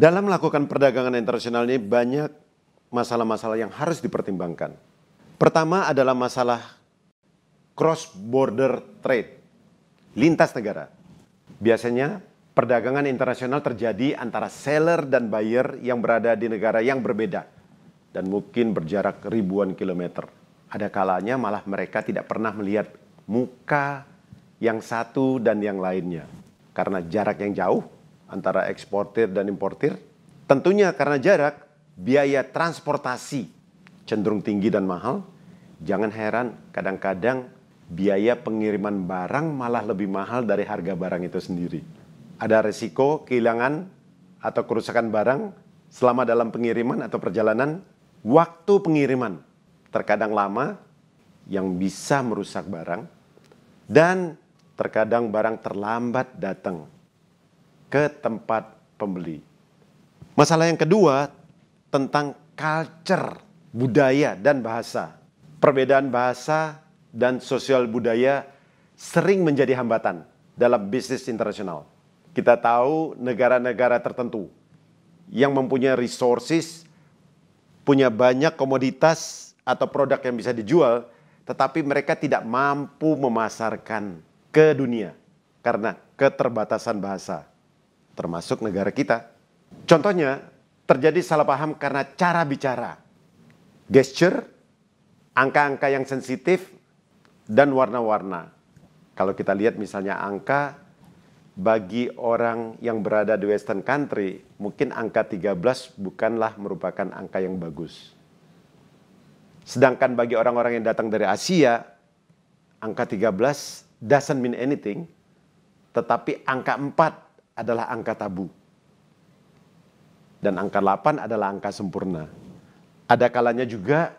Dalam melakukan perdagangan internasional ini banyak masalah-masalah yang harus dipertimbangkan. Pertama adalah masalah cross border trade, lintas negara. Biasanya perdagangan internasional terjadi antara seller dan buyer yang berada di negara yang berbeda dan mungkin berjarak ribuan kilometer. Ada kalanya malah mereka tidak pernah melihat muka yang satu dan yang lainnya. Karena jarak yang jauh, antara eksportir dan importir. Tentunya karena jarak, biaya transportasi cenderung tinggi dan mahal. Jangan heran kadang-kadang biaya pengiriman barang malah lebih mahal dari harga barang itu sendiri. Ada resiko kehilangan atau kerusakan barang selama dalam pengiriman atau perjalanan. Waktu pengiriman terkadang lama yang bisa merusak barang dan terkadang barang terlambat datang ke tempat pembeli. Masalah yang kedua tentang culture, budaya dan bahasa. Perbedaan bahasa dan sosial budaya sering menjadi hambatan dalam bisnis internasional. Kita tahu negara-negara tertentu yang mempunyai resources, punya banyak komoditas atau produk yang bisa dijual, tetapi mereka tidak mampu memasarkan ke dunia karena keterbatasan bahasa termasuk negara kita. Contohnya, terjadi salah paham karena cara bicara, gesture, angka-angka yang sensitif, dan warna-warna. Kalau kita lihat misalnya angka bagi orang yang berada di western country, mungkin angka 13 bukanlah merupakan angka yang bagus. Sedangkan bagi orang-orang yang datang dari Asia, angka 13 doesn't mean anything, tetapi angka 4 adalah angka tabu. Dan angka 8 adalah angka sempurna. Ada kalanya juga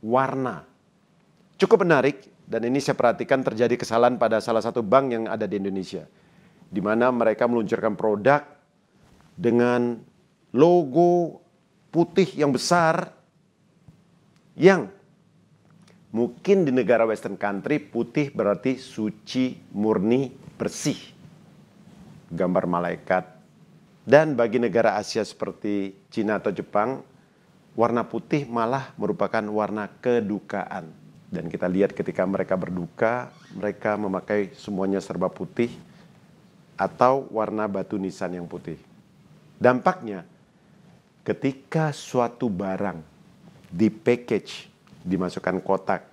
warna. Cukup menarik dan ini saya perhatikan terjadi kesalahan pada salah satu bank yang ada di Indonesia. Di mana mereka meluncurkan produk dengan logo putih yang besar yang mungkin di negara western country putih berarti suci, murni, bersih gambar malaikat. Dan bagi negara Asia seperti Cina atau Jepang, warna putih malah merupakan warna kedukaan. Dan kita lihat ketika mereka berduka, mereka memakai semuanya serba putih atau warna batu nisan yang putih. Dampaknya, ketika suatu barang di package, dimasukkan kotak,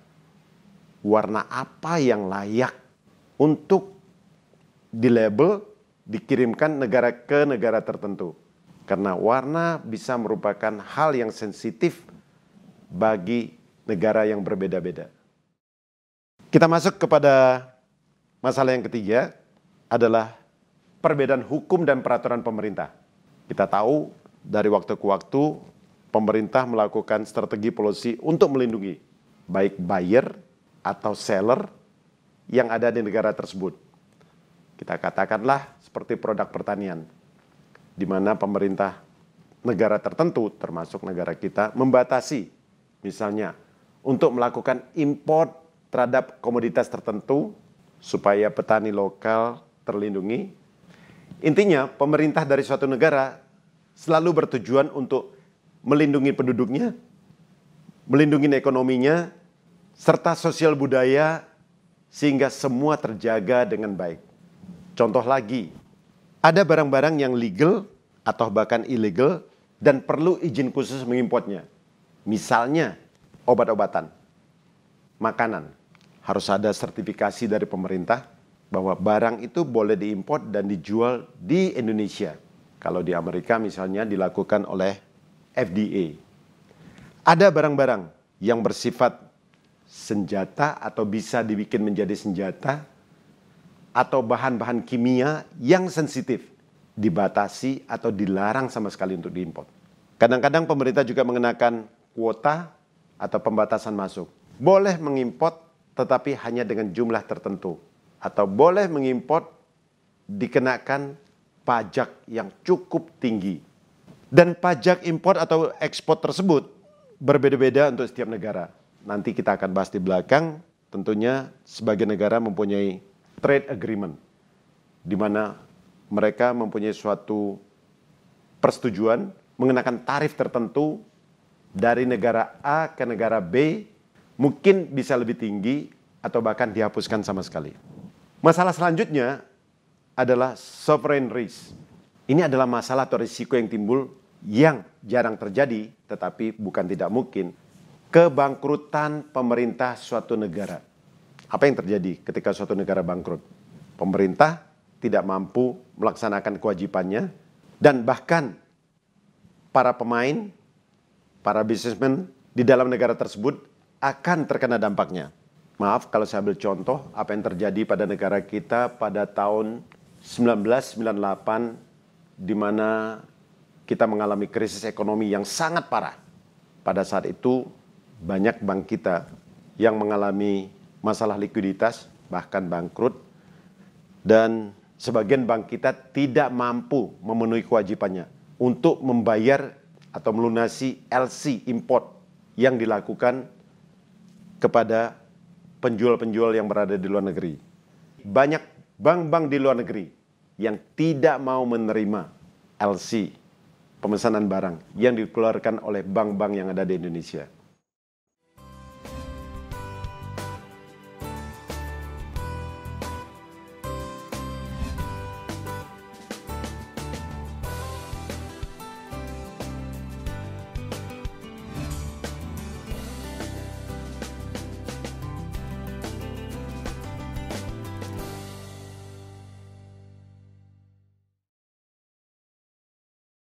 warna apa yang layak untuk di label dikirimkan negara ke negara tertentu. Karena warna bisa merupakan hal yang sensitif bagi negara yang berbeda-beda. Kita masuk kepada masalah yang ketiga adalah perbedaan hukum dan peraturan pemerintah. Kita tahu dari waktu ke waktu pemerintah melakukan strategi polisi untuk melindungi baik buyer atau seller yang ada di negara tersebut. Kita katakanlah seperti produk pertanian, di mana pemerintah negara tertentu, termasuk negara kita, membatasi misalnya untuk melakukan import terhadap komoditas tertentu supaya petani lokal terlindungi. Intinya, pemerintah dari suatu negara selalu bertujuan untuk melindungi penduduknya, melindungi ekonominya, serta sosial budaya sehingga semua terjaga dengan baik. Contoh lagi, ada barang-barang yang legal atau bahkan ilegal dan perlu izin khusus mengimpornya, Misalnya obat-obatan, makanan. Harus ada sertifikasi dari pemerintah bahwa barang itu boleh diimpor dan dijual di Indonesia. Kalau di Amerika misalnya dilakukan oleh FDA. Ada barang-barang yang bersifat senjata atau bisa dibikin menjadi senjata atau bahan-bahan kimia yang sensitif dibatasi atau dilarang sama sekali untuk diimpor. Kadang-kadang pemerintah juga mengenakan kuota atau pembatasan masuk. Boleh mengimpor tetapi hanya dengan jumlah tertentu atau boleh mengimpor dikenakan pajak yang cukup tinggi. Dan pajak impor atau ekspor tersebut berbeda-beda untuk setiap negara. Nanti kita akan bahas di belakang. Tentunya sebagai negara mempunyai trade agreement, di mana mereka mempunyai suatu persetujuan mengenakan tarif tertentu dari negara A ke negara B, mungkin bisa lebih tinggi atau bahkan dihapuskan sama sekali. Masalah selanjutnya adalah sovereign risk. Ini adalah masalah atau risiko yang timbul yang jarang terjadi, tetapi bukan tidak mungkin, kebangkrutan pemerintah suatu negara. Apa yang terjadi ketika suatu negara bangkrut? Pemerintah tidak mampu melaksanakan kewajibannya dan bahkan para pemain, para bisnismen di dalam negara tersebut akan terkena dampaknya. Maaf kalau saya ambil contoh apa yang terjadi pada negara kita pada tahun 1998 di mana kita mengalami krisis ekonomi yang sangat parah. Pada saat itu banyak bank kita yang mengalami masalah likuiditas, bahkan bangkrut, dan sebagian bank kita tidak mampu memenuhi kewajibannya untuk membayar atau melunasi LC import yang dilakukan kepada penjual-penjual yang berada di luar negeri. Banyak bank-bank di luar negeri yang tidak mau menerima LC pemesanan barang yang dikeluarkan oleh bank-bank yang ada di Indonesia.